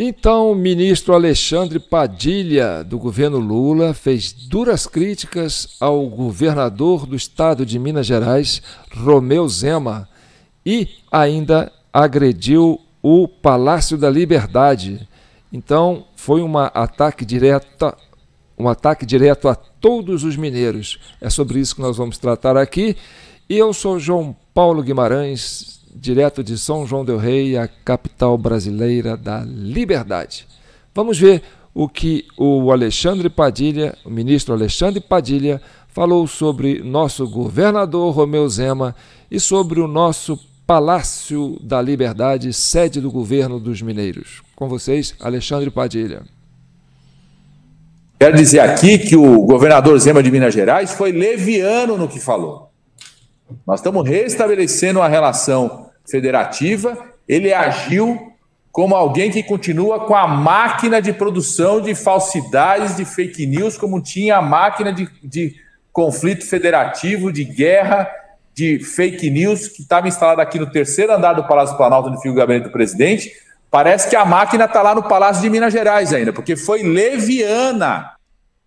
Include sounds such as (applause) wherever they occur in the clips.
Então, o ministro Alexandre Padilha, do governo Lula, fez duras críticas ao governador do estado de Minas Gerais, Romeu Zema, e ainda agrediu o Palácio da Liberdade. Então, foi um ataque direto, um ataque direto a todos os mineiros. É sobre isso que nós vamos tratar aqui. E eu sou João Paulo Guimarães, direto de São João Del Rei, a capital brasileira da liberdade. Vamos ver o que o Alexandre Padilha, o ministro Alexandre Padilha, falou sobre nosso governador Romeu Zema e sobre o nosso Palácio da Liberdade, sede do governo dos mineiros. Com vocês, Alexandre Padilha. Quero dizer aqui que o governador Zema de Minas Gerais foi leviano no que falou. Nós estamos restabelecendo a relação Federativa, ele agiu como alguém que continua com a máquina de produção de falsidades, de fake news, como tinha a máquina de, de conflito federativo, de guerra, de fake news, que estava instalada aqui no terceiro andar do Palácio Planalto, onde fica o gabinete do presidente. Parece que a máquina está lá no Palácio de Minas Gerais ainda, porque foi leviana.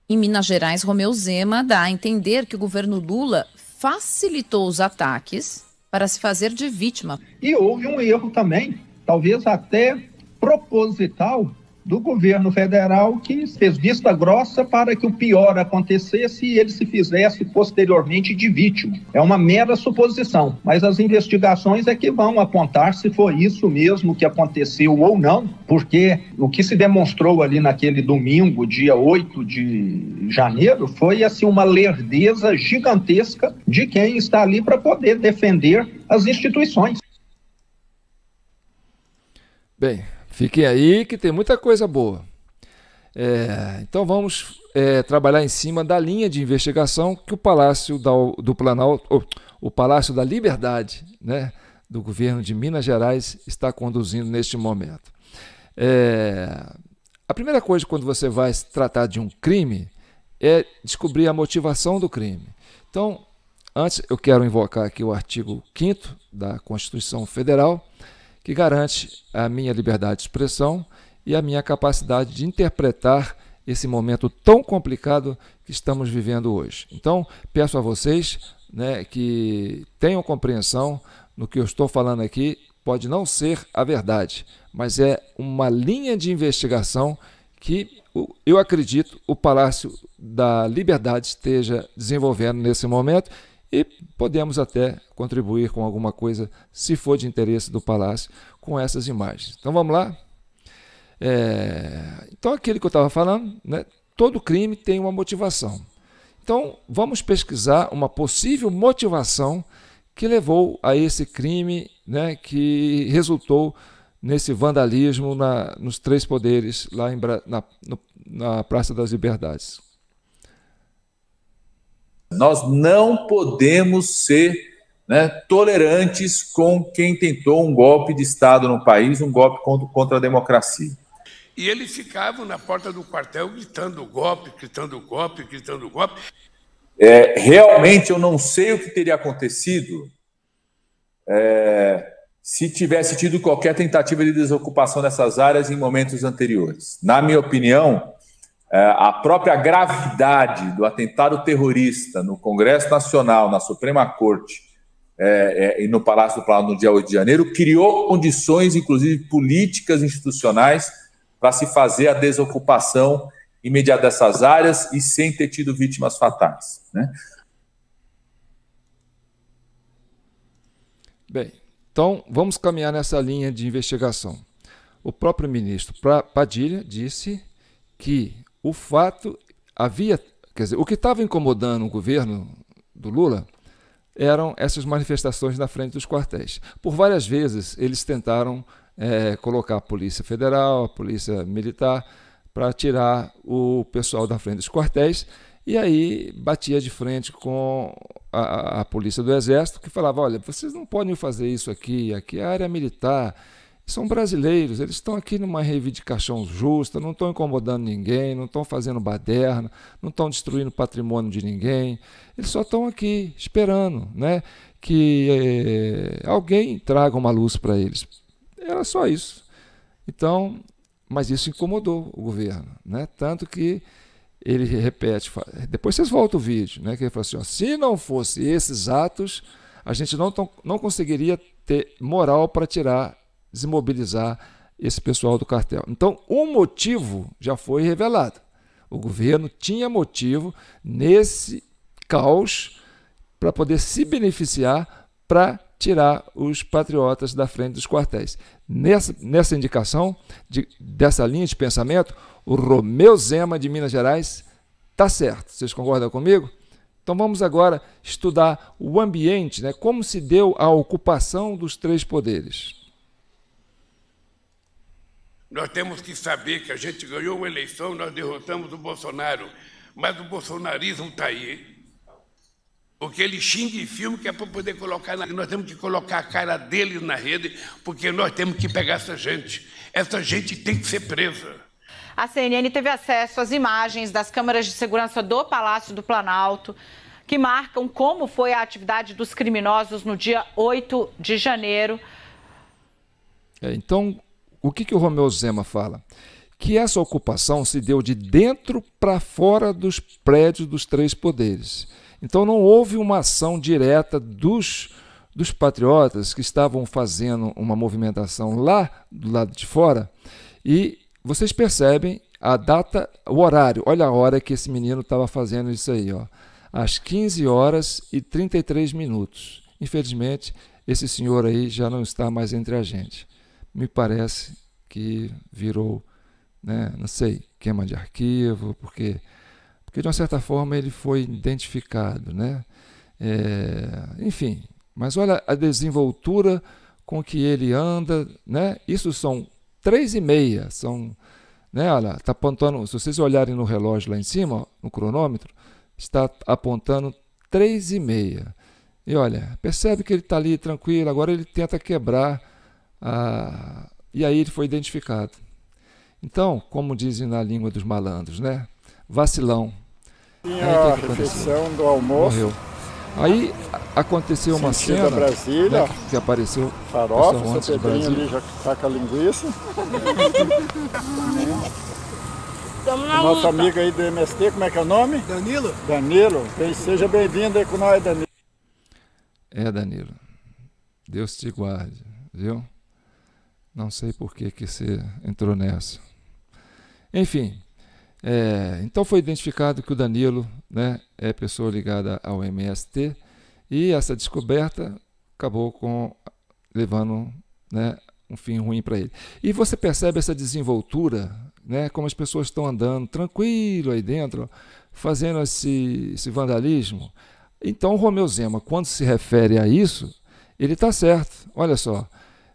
Em Minas Gerais, Romeu Zema dá a entender que o governo Lula facilitou os ataques para se fazer de vítima. E houve um erro também, talvez até proposital, do governo federal que fez vista grossa para que o pior acontecesse e ele se fizesse posteriormente de vítima. É uma mera suposição, mas as investigações é que vão apontar se foi isso mesmo que aconteceu ou não, porque o que se demonstrou ali naquele domingo, dia 8 de janeiro, foi assim uma lerdeza gigantesca de quem está ali para poder defender as instituições. Bem, Fiquem aí que tem muita coisa boa. É, então vamos é, trabalhar em cima da linha de investigação que o Palácio da, do Planalto, o Palácio da Liberdade, né, do governo de Minas Gerais está conduzindo neste momento. É, a primeira coisa quando você vai se tratar de um crime é descobrir a motivação do crime. Então, antes eu quero invocar aqui o artigo 5 da Constituição Federal que garante a minha liberdade de expressão e a minha capacidade de interpretar esse momento tão complicado que estamos vivendo hoje. Então, peço a vocês né, que tenham compreensão no que eu estou falando aqui, pode não ser a verdade, mas é uma linha de investigação que eu acredito o Palácio da Liberdade esteja desenvolvendo nesse momento e podemos até contribuir com alguma coisa, se for de interesse do palácio, com essas imagens. Então vamos lá? É... Então, aquele que eu estava falando, né? todo crime tem uma motivação. Então, vamos pesquisar uma possível motivação que levou a esse crime né, que resultou nesse vandalismo na, nos três poderes lá em, na, no, na Praça das Liberdades. Nós não podemos ser né, tolerantes com quem tentou um golpe de Estado no país, um golpe contra, contra a democracia. E eles ficavam na porta do quartel gritando golpe, gritando golpe, gritando golpe. É, realmente eu não sei o que teria acontecido é, se tivesse tido qualquer tentativa de desocupação dessas áreas em momentos anteriores. Na minha opinião, é, a própria gravidade do atentado terrorista no Congresso Nacional, na Suprema Corte é, é, e no Palácio do Planalto no dia 8 de janeiro, criou condições, inclusive políticas institucionais, para se fazer a desocupação imediata dessas áreas e sem ter tido vítimas fatais. Né? Bem, então vamos caminhar nessa linha de investigação. O próprio ministro Padilha disse que o fato havia, quer dizer, o que estava incomodando o governo do Lula eram essas manifestações na frente dos quartéis. Por várias vezes eles tentaram é, colocar a polícia federal, a polícia militar para tirar o pessoal da frente dos quartéis e aí batia de frente com a, a, polícia do exército que falava: olha, vocês não podem fazer isso aqui, aqui é área militar são brasileiros, eles estão aqui numa reivindicação justa, não estão incomodando ninguém, não estão fazendo baderna, não estão destruindo patrimônio de ninguém. Eles só estão aqui esperando né, que eh, alguém traga uma luz para eles. Era só isso. Então, mas isso incomodou o governo, né? Tanto que ele repete, depois vocês voltam o vídeo, né? Que ele fala assim: ó, se não fosse esses atos, a gente não, não conseguiria ter moral para tirar desmobilizar esse pessoal do cartel. Então, o um motivo já foi revelado. O governo tinha motivo nesse caos para poder se beneficiar para tirar os patriotas da frente dos quartéis. Nessa, nessa indicação, de, dessa linha de pensamento, o Romeu Zema de Minas Gerais está certo. Vocês concordam comigo? Então vamos agora estudar o ambiente, né? como se deu a ocupação dos três poderes. Nós temos que saber que a gente ganhou uma eleição, nós derrotamos o Bolsonaro, mas o bolsonarismo está aí. porque ele xinga em filme que é para poder colocar na Nós temos que colocar a cara dele na rede, porque nós temos que pegar essa gente. Essa gente tem que ser presa. A CNN teve acesso às imagens das câmeras de segurança do Palácio do Planalto que marcam como foi a atividade dos criminosos no dia 8 de janeiro. É, então, o que, que o Romeu Zema fala? Que essa ocupação se deu de dentro para fora dos prédios dos três poderes. Então não houve uma ação direta dos, dos patriotas que estavam fazendo uma movimentação lá do lado de fora. E vocês percebem a data, o horário. Olha a hora que esse menino estava fazendo isso aí, ó. Às 15 horas e 33 minutos. Infelizmente, esse senhor aí já não está mais entre a gente me parece que virou, né, não sei, queima de arquivo, porque, porque de uma certa forma ele foi identificado, né? É, enfim, mas olha a desenvoltura com que ele anda, né? Isso são três e meia, são, né? Olha, está apontando. Se vocês olharem no relógio lá em cima, ó, no cronômetro, está apontando três e meia. E olha, percebe que ele está ali tranquilo. Agora ele tenta quebrar ah, e aí ele foi identificado. Então, como dizem na língua dos malandros, né? Vacilão. Tinha é a refeição do almoço. Morreu. Aí aconteceu uma Sentido cena Brasília, né, que, que apareceu farofa, seu pedrinho ali já tá com a linguiça. (laughs) Nossa amiga aí do MST, como é que é o nome? Danilo. Danilo, seja bem-vindo aí com nós, Danilo. É, Danilo. Deus te guarde, viu? Não sei por que, que você entrou nessa. Enfim, é, então foi identificado que o Danilo né, é pessoa ligada ao MST e essa descoberta acabou com levando né, um fim ruim para ele. E você percebe essa desenvoltura, né, como as pessoas estão andando tranquilo aí dentro, fazendo esse, esse vandalismo. Então, Romeu Zema, quando se refere a isso, ele está certo. Olha só,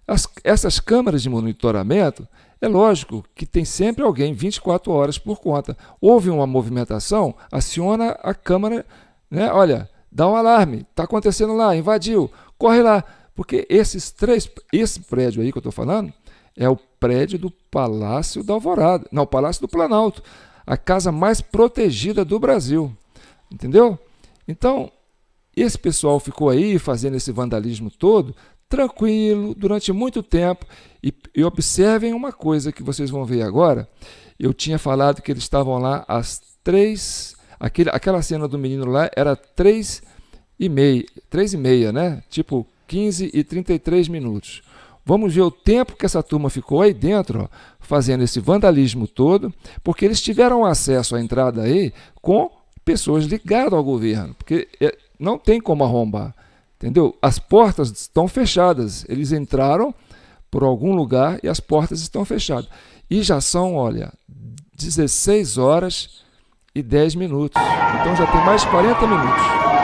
as, essas câmeras de monitoramento, é lógico que tem sempre alguém 24 horas por conta. Houve uma movimentação, aciona a câmera, né? Olha, dá um alarme, está acontecendo lá, invadiu, corre lá. Porque esses três, esse prédio aí que eu estou falando, é o prédio do Palácio da Alvorada, não, Palácio do Planalto, a casa mais protegida do Brasil, entendeu? Então, esse pessoal ficou aí fazendo esse vandalismo todo tranquilo durante muito tempo. E, e observem uma coisa que vocês vão ver agora. Eu tinha falado que eles estavam lá às três. Aquele, aquela cena do menino lá era três e meia, três e meia, né? Tipo 15 e 33 minutos. Vamos ver o tempo que essa turma ficou aí dentro, ó, fazendo esse vandalismo todo, porque eles tiveram acesso à entrada aí com pessoas ligadas ao governo, porque eh, não tem como arrombar. Entendeu? As portas estão fechadas. Eles entraram por algum lugar e as portas estão fechadas. E já são, olha, 16 horas e 10 minutos. Então já tem mais 40 minutos.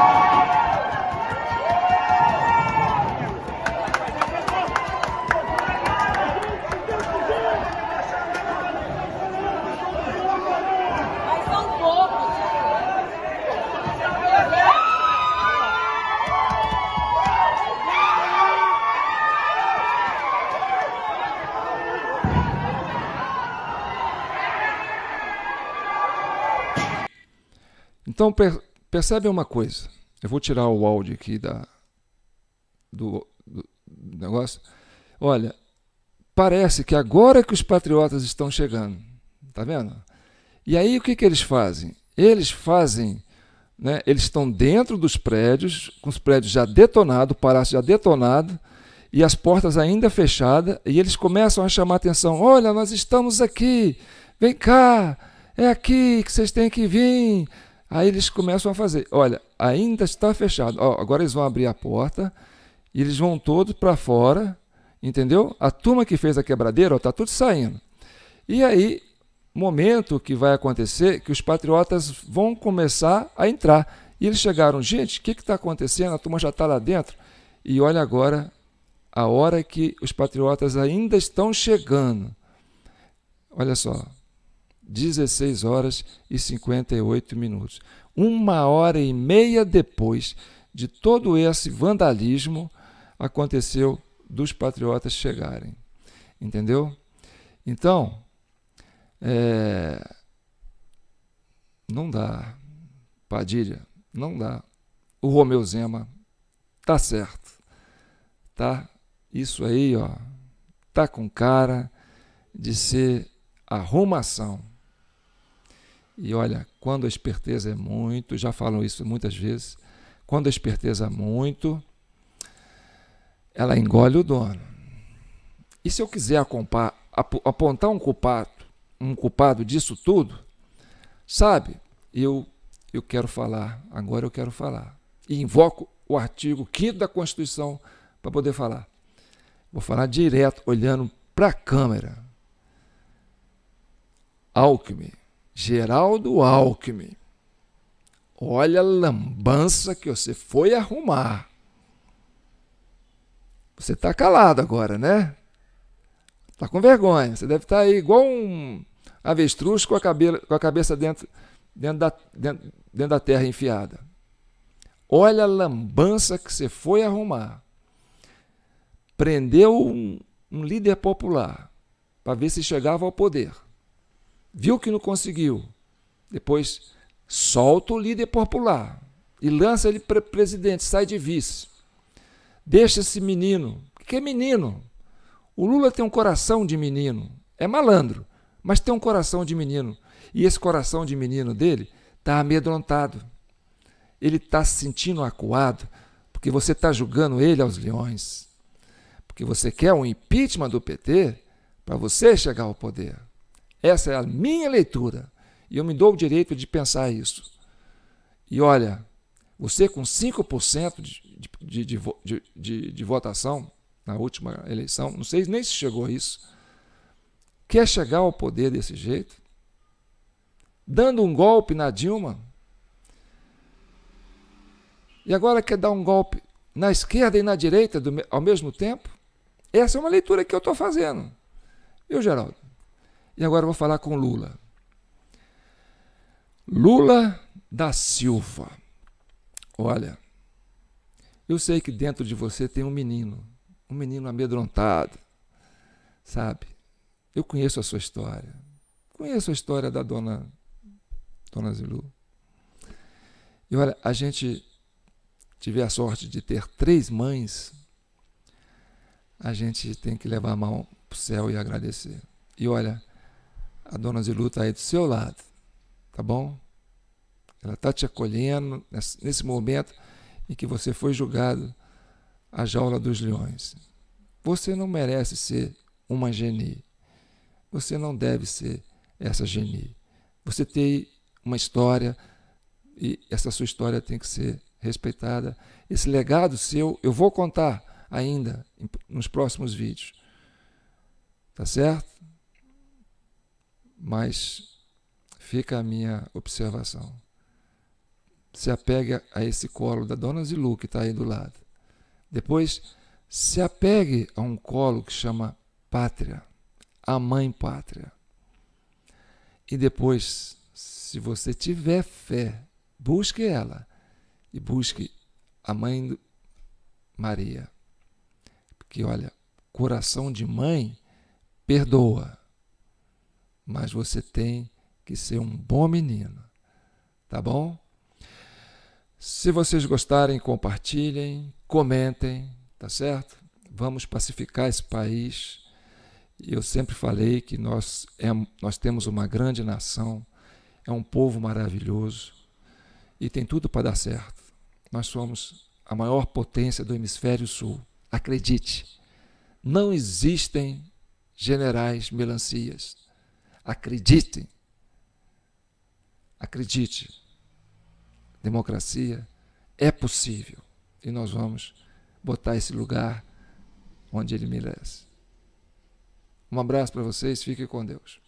Então per, percebe uma coisa. Eu vou tirar o áudio aqui da, do, do, negócio. Olha, parece que agora que os patriotas estão chegando. Tá vendo? E aí o que, que eles fazem? Eles fazem. Né? Eles estão dentro dos prédios, com os prédios já detonados, o palácio já detonado, e as portas ainda fechadas, e eles começam a chamar a atenção: olha, nós estamos aqui, vem cá, é aqui que vocês têm que vir, Aí eles começam a fazer. Olha, ainda está fechado. Ó, agora eles vão abrir a porta e eles vão todos para fora, entendeu? A turma que fez a quebradeira está tudo saindo. E aí, momento que vai acontecer que os patriotas vão começar a entrar. E eles chegaram, gente, o que está acontecendo? A turma já está lá dentro. E olha agora a hora que os patriotas ainda estão chegando. Olha só, 16 horas e 58 minutos. Uma hora e meia depois de todo esse vandalismo, aconteceu dos patriotas chegarem. Entendeu? Então, é... não dá. Padilha, não dá. O Romeu Zema tá certo. Tá? Isso aí, ó, tá com cara de ser arrumação. E olha, quando a esperteza é muito, já falam isso muitas vezes, quando a esperteza é muito, ela engole o dono. E se eu quiser ap apontar um culpado, um culpado disso tudo, sabe? Eu eu quero falar, agora eu quero falar. E invoco o artigo 5 da Constituição para poder falar. Vou falar direto, olhando para a câmera. Alckmin Geraldo Alckmin, olha a lambança que você foi arrumar. Você está calado agora, né? Está com vergonha. Você deve estar tá aí igual um avestruz com a, cabelo, com a cabeça dentro, dentro, da, dentro, dentro da terra enfiada. Olha a lambança que você foi arrumar. Prendeu um, um líder popular para ver se chegava ao poder viu que não conseguiu, depois solta o líder popular e lança ele para presidente, sai de vice. Deixa esse menino, que é menino. O Lula tem um coração de menino, é malandro, mas tem um coração de menino. E esse coração de menino dele está amedrontado. Ele está se sentindo acuado, porque você está julgando ele aos leões. Porque você quer um impeachment do PT para você chegar ao poder. Essa é a minha leitura. E eu me dou o direito de pensar isso. E olha, você com 5% de, de, de, de, de votação na última eleição, não sei nem se chegou a isso, quer chegar ao poder desse jeito? Dando um golpe na Dilma? E agora quer dar um golpe na esquerda e na direita do, ao mesmo tempo? Essa é uma leitura que eu estou fazendo. Viu, Geraldo? E agora vou falar com Lula. Lula da Silva. Olha, eu sei que dentro de você tem um menino, um menino amedrontado, sabe? Eu conheço a sua história. Conheço a história da dona dona Zilu. E olha, a gente tiver a sorte de ter três mães, a gente tem que levar a mão para o céu e agradecer. E olha, a dona Zilu está aí do seu lado, tá bom? Ela está te acolhendo nesse momento em que você foi julgado à jaula dos leões. Você não merece ser uma genie. Você não deve ser essa genie. Você tem uma história e essa sua história tem que ser respeitada. Esse legado seu eu vou contar ainda nos próximos vídeos. Tá certo? Mas fica a minha observação. Se apegue a esse colo da Dona Zilu, que está aí do lado. Depois, se apegue a um colo que chama pátria, a mãe pátria. E depois, se você tiver fé, busque ela e busque a mãe Maria. Porque, olha, coração de mãe perdoa mas você tem que ser um bom menino, tá bom? Se vocês gostarem, compartilhem, comentem, tá certo? Vamos pacificar esse país. Eu sempre falei que nós, é, nós temos uma grande nação, é um povo maravilhoso e tem tudo para dar certo. Nós somos a maior potência do hemisfério sul. Acredite, não existem generais melancias. Acredite. Acredite. Democracia é possível e nós vamos botar esse lugar onde ele merece. Um abraço para vocês, fiquem com Deus.